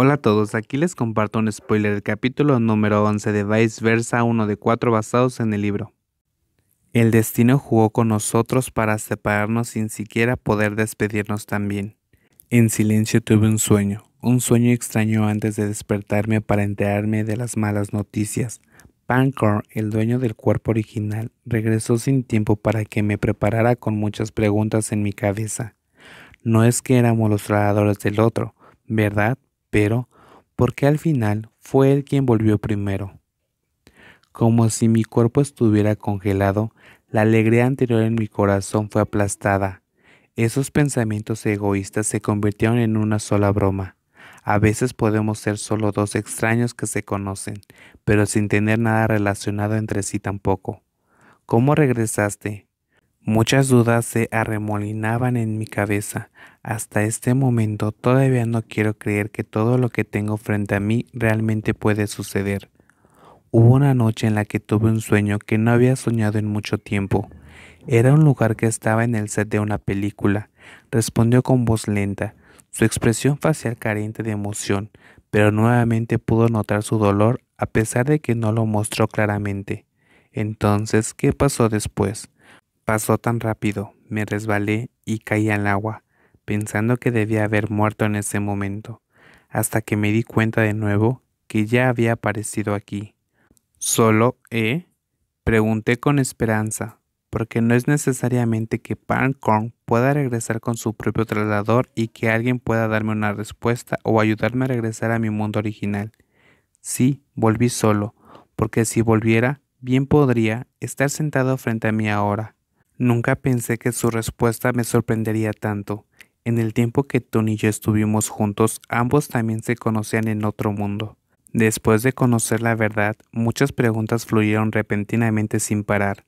Hola a todos, aquí les comparto un spoiler del capítulo número 11 de Vice Versa, uno de cuatro basados en el libro. El destino jugó con nosotros para separarnos sin siquiera poder despedirnos también. En silencio tuve un sueño, un sueño extraño antes de despertarme para enterarme de las malas noticias. Pancor, el dueño del cuerpo original, regresó sin tiempo para que me preparara con muchas preguntas en mi cabeza. No es que éramos los traidores del otro, ¿verdad? pero porque al final fue él quien volvió primero. Como si mi cuerpo estuviera congelado, la alegría anterior en mi corazón fue aplastada. Esos pensamientos egoístas se convirtieron en una sola broma. A veces podemos ser solo dos extraños que se conocen, pero sin tener nada relacionado entre sí tampoco. ¿Cómo regresaste? Muchas dudas se arremolinaban en mi cabeza. Hasta este momento todavía no quiero creer que todo lo que tengo frente a mí realmente puede suceder. Hubo una noche en la que tuve un sueño que no había soñado en mucho tiempo. Era un lugar que estaba en el set de una película. Respondió con voz lenta, su expresión facial carente de emoción, pero nuevamente pudo notar su dolor a pesar de que no lo mostró claramente. Entonces, ¿qué pasó después? Pasó tan rápido, me resbalé y caí al agua, pensando que debía haber muerto en ese momento, hasta que me di cuenta de nuevo que ya había aparecido aquí. ¿Solo, eh? Pregunté con esperanza, porque no es necesariamente que Pancorn pueda regresar con su propio traslador y que alguien pueda darme una respuesta o ayudarme a regresar a mi mundo original. Sí, volví solo, porque si volviera, bien podría estar sentado frente a mí ahora, Nunca pensé que su respuesta me sorprendería tanto. En el tiempo que Tony y yo estuvimos juntos, ambos también se conocían en otro mundo. Después de conocer la verdad, muchas preguntas fluyeron repentinamente sin parar.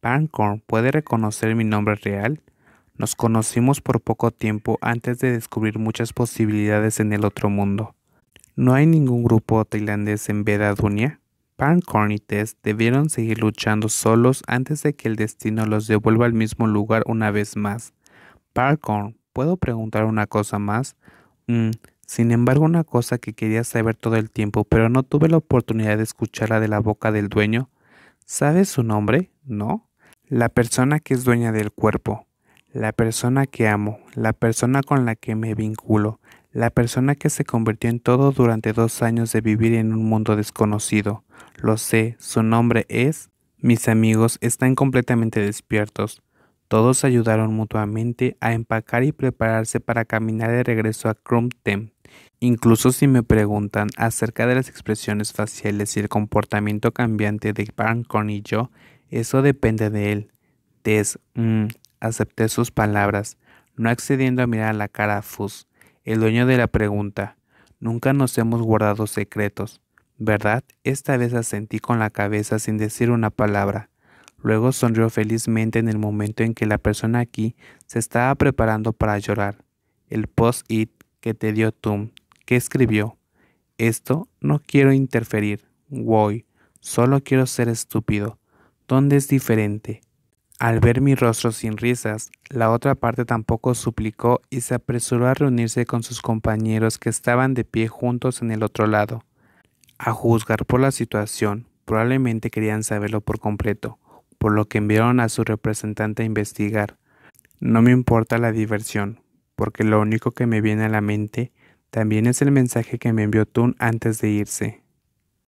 ¿Pancorn puede reconocer mi nombre real? Nos conocimos por poco tiempo antes de descubrir muchas posibilidades en el otro mundo. ¿No hay ningún grupo tailandés en Vedadunia? Pancorn y Tess debieron seguir luchando solos antes de que el destino los devuelva al mismo lugar una vez más. Pancorn, ¿puedo preguntar una cosa más? Mm, sin embargo, una cosa que quería saber todo el tiempo, pero no tuve la oportunidad de escucharla de la boca del dueño. ¿Sabes su nombre? ¿No? La persona que es dueña del cuerpo, la persona que amo, la persona con la que me vinculo, la persona que se convirtió en todo durante dos años de vivir en un mundo desconocido. Lo sé, su nombre es... Mis amigos están completamente despiertos. Todos ayudaron mutuamente a empacar y prepararse para caminar de regreso a Krumptem. Incluso si me preguntan acerca de las expresiones faciales y el comportamiento cambiante de Barncorn y yo, eso depende de él. Des, mm, acepté sus palabras, no accediendo a mirar la cara a el dueño de la pregunta. Nunca nos hemos guardado secretos, ¿verdad? Esta vez asentí con la cabeza sin decir una palabra. Luego sonrió felizmente en el momento en que la persona aquí se estaba preparando para llorar. El post-it que te dio Tum, que escribió, esto no quiero interferir, voy, solo quiero ser estúpido. ¿Dónde es diferente? Al ver mi rostro sin risas, la otra parte tampoco suplicó y se apresuró a reunirse con sus compañeros que estaban de pie juntos en el otro lado. A juzgar por la situación, probablemente querían saberlo por completo, por lo que enviaron a su representante a investigar. No me importa la diversión, porque lo único que me viene a la mente también es el mensaje que me envió Tun antes de irse.